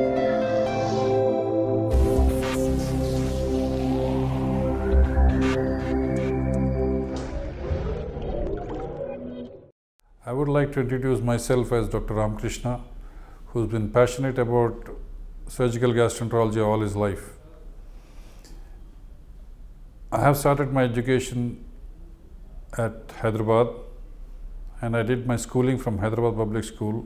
I would like to introduce myself as Dr. Ramkrishna, who's been passionate about surgical gastroenterology all his life. I have started my education at Hyderabad and I did my schooling from Hyderabad Public School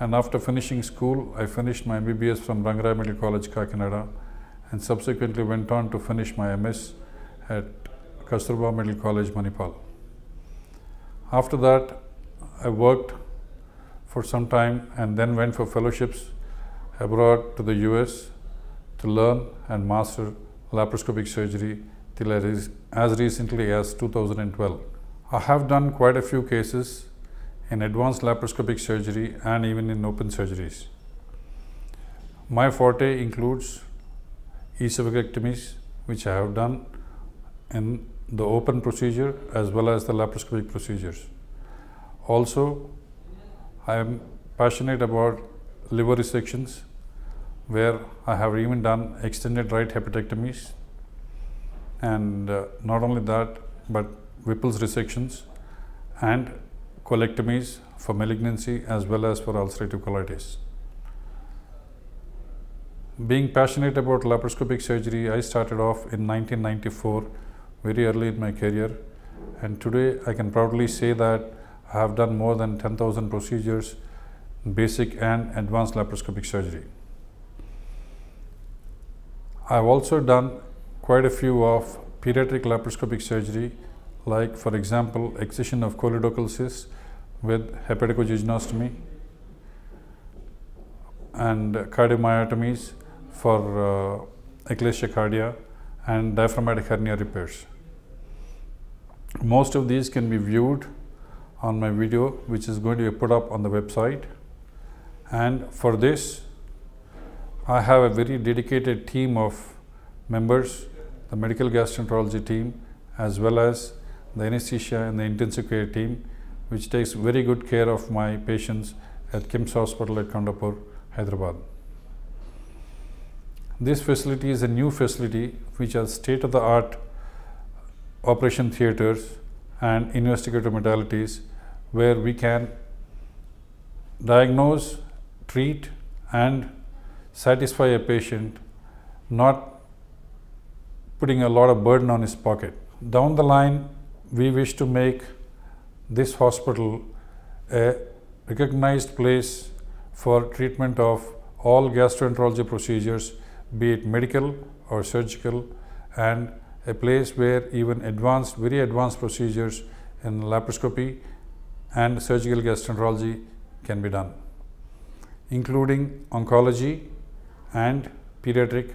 and after finishing school, I finished my MBBS from Rangarai Medical College, Kakinada, and subsequently went on to finish my MS at Kasturba Medical College, Manipal. After that, I worked for some time and then went for fellowships abroad to the US to learn and master laparoscopic surgery till as recently as 2012. I have done quite a few cases in advanced laparoscopic surgery and even in open surgeries. My forte includes esophagectomies, which I have done in the open procedure as well as the laparoscopic procedures. Also, I am passionate about liver resections where I have even done extended right hepatectomies and uh, not only that but Whipple's resections and colectomies for malignancy as well as for ulcerative colitis. Being passionate about laparoscopic surgery, I started off in 1994, very early in my career. And today I can proudly say that I have done more than 10,000 procedures basic and advanced laparoscopic surgery. I've also done quite a few of pediatric laparoscopic surgery, like for example, excision of choledochal cysts with hepaticojejunostomy and cardiomyotomies for uh, and diaphragmatic hernia repairs. Most of these can be viewed on my video which is going to be put up on the website and for this I have a very dedicated team of members, the medical gastroenterology team as well as the anesthesia and the intensive care team which takes very good care of my patients at KIMS Hospital at Kondapur, Hyderabad. This facility is a new facility which has state-of-the-art operation theatres and investigative modalities where we can diagnose, treat and satisfy a patient not putting a lot of burden on his pocket. Down the line, we wish to make this hospital a recognized place for treatment of all gastroenterology procedures, be it medical or surgical, and a place where even advanced, very advanced procedures in laparoscopy and surgical gastroenterology can be done, including oncology and pediatric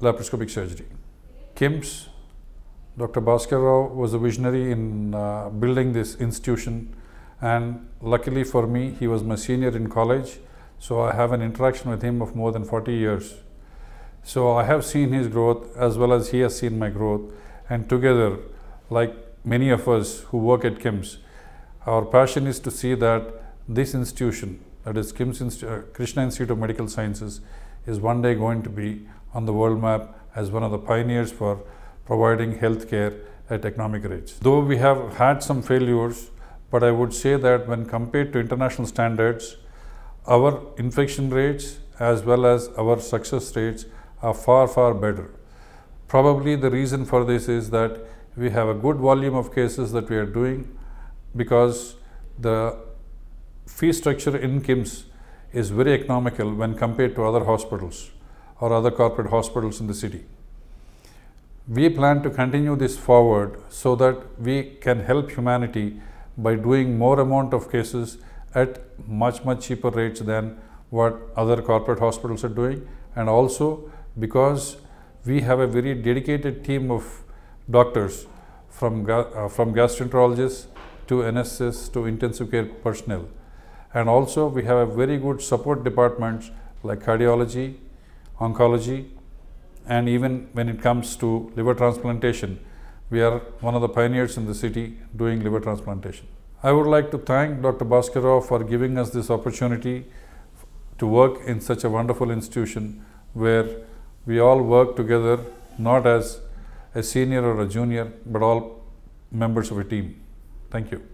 laparoscopic surgery. KIMS Dr. Bhaskar was a visionary in uh, building this institution and luckily for me, he was my senior in college, so I have an interaction with him of more than 40 years. So I have seen his growth as well as he has seen my growth and together, like many of us who work at KIMS, our passion is to see that this institution, that is KIMS Inst uh, Krishna Institute of Medical Sciences, is one day going to be on the world map as one of the pioneers for providing healthcare at economic rates. Though we have had some failures, but I would say that when compared to international standards, our infection rates as well as our success rates are far, far better. Probably the reason for this is that we have a good volume of cases that we are doing because the fee structure in KIMS is very economical when compared to other hospitals or other corporate hospitals in the city. We plan to continue this forward so that we can help humanity by doing more amount of cases at much much cheaper rates than what other corporate hospitals are doing and also because we have a very dedicated team of doctors from, uh, from gastroenterologists to NSS to intensive care personnel. And also we have a very good support departments like cardiology, oncology, and even when it comes to liver transplantation, we are one of the pioneers in the city doing liver transplantation. I would like to thank Dr. Baskarov for giving us this opportunity to work in such a wonderful institution where we all work together not as a senior or a junior but all members of a team. Thank you.